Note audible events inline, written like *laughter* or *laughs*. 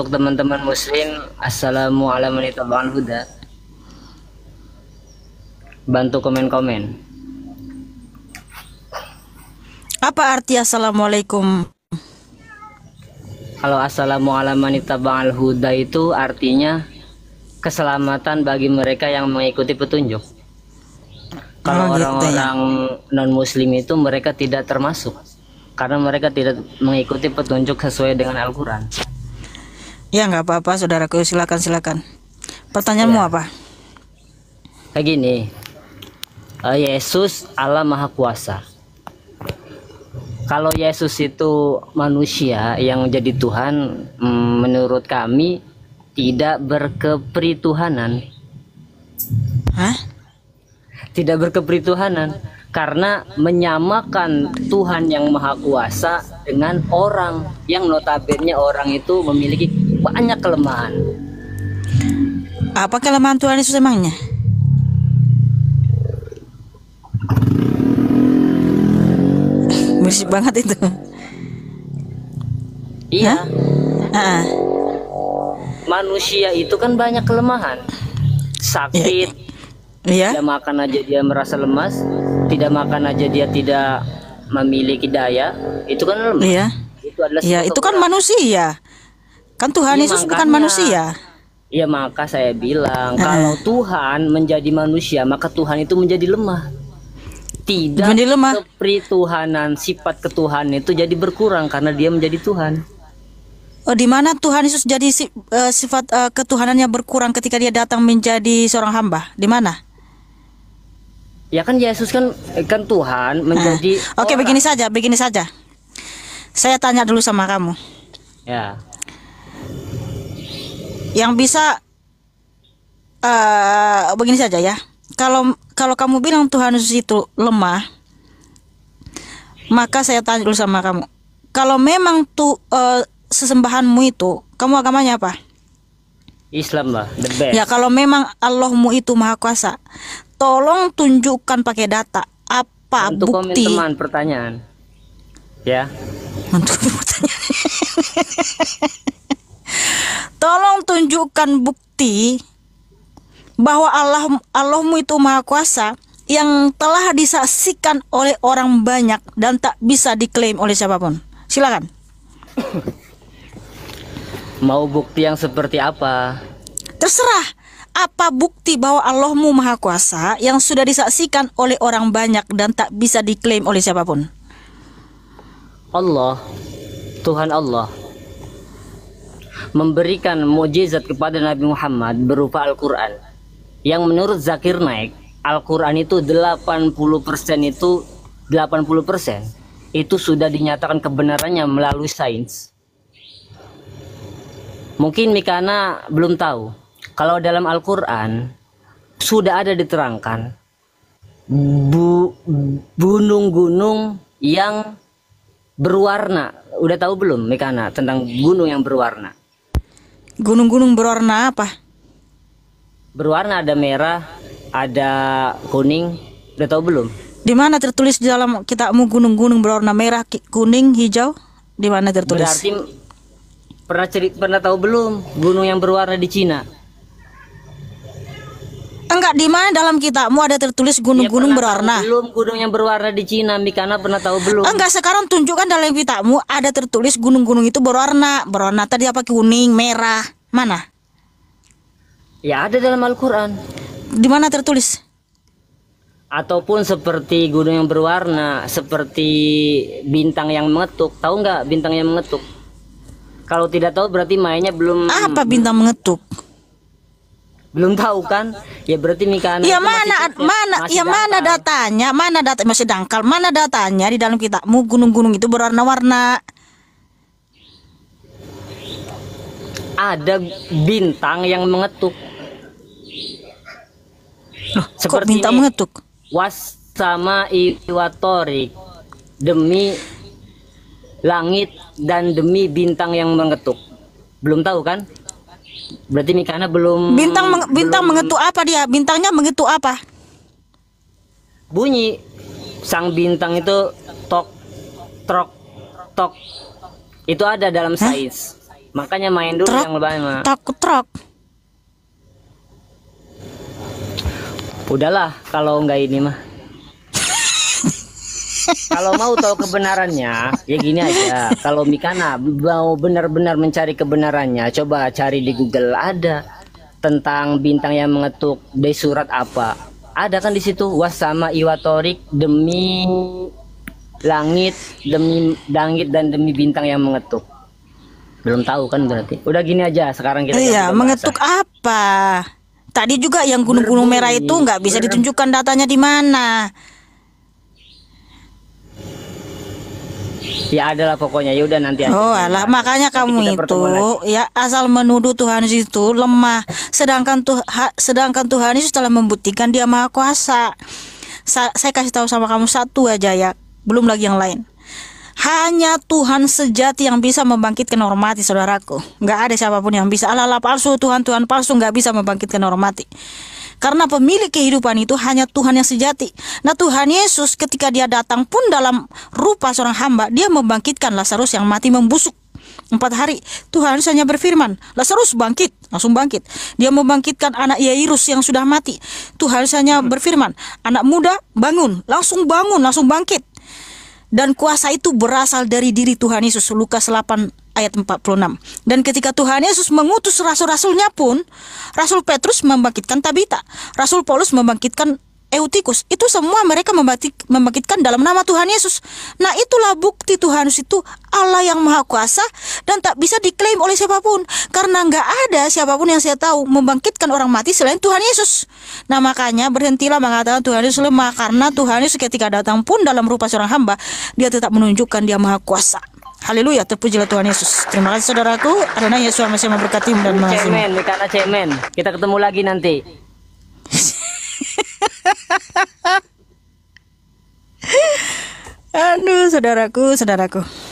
untuk teman-teman muslim assalamualaikum warahmatullahi huda bantu komen-komen apa arti assalamualaikum kalau assalamualaikum warahmatullahi huda itu artinya keselamatan bagi mereka yang mengikuti petunjuk kalau orang-orang oh, gitu ya. non muslim itu mereka tidak termasuk karena mereka tidak mengikuti petunjuk sesuai dengan Al-Qur'an. Ya nggak apa-apa saudaraku silakan silakan. Pertanyaanmu ya. apa? Kayak nah, gini. Eh, Yesus Allah Maha Kuasa. Kalau Yesus itu manusia yang jadi Tuhan mm, menurut kami tidak Tuhanan. Hah? Tidak Tuhanan karena menyamakan Tuhan yang Maha Kuasa dengan orang yang notabene orang itu memiliki banyak kelemahan. Apa kelemahan Tuhan Yesus emangnya? *laughs* Berisik banget itu. Iya. Nah. Manusia itu kan banyak kelemahan. Sakit. Iya, iya. iya. Tidak makan aja dia merasa lemas. Tidak makan aja dia tidak memiliki daya. Itu kan lemah. Iya. Itu adalah. Iya. Itu kan manusia Kan Tuhan ya, Yesus makanya, bukan manusia. Iya, maka saya bilang uh. kalau Tuhan menjadi manusia maka Tuhan itu menjadi lemah. Tidak menjadi lemah. Tuhanan sifat ketuhan itu jadi berkurang karena dia menjadi Tuhan. Oh, di mana Tuhan Yesus jadi uh, sifat uh, ketuhanannya berkurang ketika dia datang menjadi seorang hamba? Di mana? Ya kan Yesus kan kan Tuhan menjadi. Uh. Oke, okay, begini saja, begini saja. Saya tanya dulu sama kamu. Ya yang bisa uh, begini saja ya kalau kalau kamu bilang Tuhan Yesus itu lemah maka saya tanya dulu sama kamu kalau memang tuh eh, uh, sesembahanmu itu kamu agamanya apa Islam lah the best ya kalau memang Allahmu itu maha kuasa tolong tunjukkan pakai data apa Untuk bukti komen teman pertanyaan ya untuk *laughs* pertanyaan Tunjukkan bukti bahwa Allah Allahmu itu maha kuasa yang telah disaksikan oleh orang banyak dan tak bisa diklaim oleh siapapun. Silakan. *coughs* Mau bukti yang seperti apa? Terserah. Apa bukti bahwa Allahmu Maha Kuasa yang sudah disaksikan oleh orang banyak dan tak bisa diklaim oleh siapapun? Allah, Tuhan Allah memberikan mujizat kepada Nabi Muhammad berupa Al-Quran yang menurut Zakir Naik Al-Quran itu 80% itu 80% itu sudah dinyatakan kebenarannya melalui sains mungkin Mikana belum tahu kalau dalam Al-Quran sudah ada diterangkan gunung-gunung yang berwarna udah tahu belum Mikana tentang gunung yang berwarna Gunung-gunung berwarna apa? Berwarna ada merah, ada kuning. Udah tahu belum? Di mana tertulis di dalam kitabmu gunung-gunung berwarna merah, kuning, hijau? Di mana tertulis? Berarti pernah cerit, pernah tahu belum gunung yang berwarna di Cina? Enggak, di mana dalam kitabmu ada tertulis ya, gunung-gunung ya, berwarna? Belum gunung yang berwarna di Cina, Mikana pernah tahu belum? Enggak, sekarang tunjukkan dalam kitabmu ada tertulis gunung-gunung itu berwarna. Berwarna tadi apa kuning, merah, mana? Ya ada dalam Al-Qur'an. Di mana tertulis? Ataupun seperti gunung yang berwarna, seperti bintang yang mengetuk. Tahu nggak bintang yang mengetuk? Kalau tidak tahu berarti mainnya belum Apa bintang mengetuk? belum tahu kan ya berarti nih kan ya mana masih, iya, mana masih ya mana datanya mana data masih dangkal mana datanya di dalam kita mu gunung-gunung itu berwarna-warna ada bintang yang mengetuk Loh, seperti kok bintang ini, mengetuk was sama iwatori demi langit dan demi bintang yang mengetuk belum tahu kan Berarti ini karena belum Bintang meng, bintang mengetuk apa dia? Bintangnya mengetuk apa? Bunyi sang bintang itu tok trok tok itu ada dalam sains. size. Makanya main dulu trok, yang lebih Tok trok. Udahlah kalau nggak ini mah kalau mau tahu kebenarannya ya gini aja kalau Mikana mau benar-benar mencari kebenarannya coba cari di Google ada tentang bintang yang mengetuk dari surat apa ada kan di situ sama iwatorik demi langit demi langit dan demi bintang yang mengetuk belum tahu kan berarti udah gini aja sekarang kita iya mengetuk apa Tadi juga yang gunung-gunung merah itu nggak bisa ditunjukkan datanya di mana. ya adalah pokoknya ya udah nanti oh alah makanya kamu itu ya asal menuduh Tuhan itu lemah sedangkan Tuhan sedangkan Tuhan itu telah membuktikan dia maha kuasa Sa saya kasih tahu sama kamu satu aja ya belum lagi yang lain hanya Tuhan sejati yang bisa membangkitkan orang mati, saudaraku. Gak ada siapapun yang bisa. Ala-ala palsu, Tuhan-Tuhan palsu gak bisa membangkitkan orang mati. Karena pemilik kehidupan itu hanya Tuhan yang sejati. Nah Tuhan Yesus ketika dia datang pun dalam rupa seorang hamba, dia membangkitkan Lazarus yang mati membusuk. Empat hari Tuhan hanya berfirman Lazarus bangkit Langsung bangkit Dia membangkitkan anak Yairus yang sudah mati Tuhan hanya berfirman Anak muda bangun Langsung bangun Langsung bangkit dan kuasa itu berasal dari diri Tuhan Yesus. Lukas 8 ayat 46. Dan ketika Tuhan Yesus mengutus rasul-rasulnya pun, Rasul Petrus membangkitkan Tabita, Rasul Paulus membangkitkan Eutikus itu semua mereka membatik membangkitkan dalam nama Tuhan Yesus. Nah itulah bukti Tuhan Yesus itu Allah yang maha kuasa dan tak bisa diklaim oleh siapapun karena nggak ada siapapun yang saya tahu membangkitkan orang mati selain Tuhan Yesus. Nah makanya berhentilah mengatakan Tuhan Yesus lemah karena Tuhan Yesus ketika datang pun dalam rupa seorang hamba dia tetap menunjukkan dia maha kuasa. Haleluya, terpujilah Tuhan Yesus. Terima kasih saudaraku. Adonai Yesus masih memberkati dan mengasihi. Cemen, karena cemen. Kita ketemu lagi nanti. Aduh, saudaraku, saudaraku.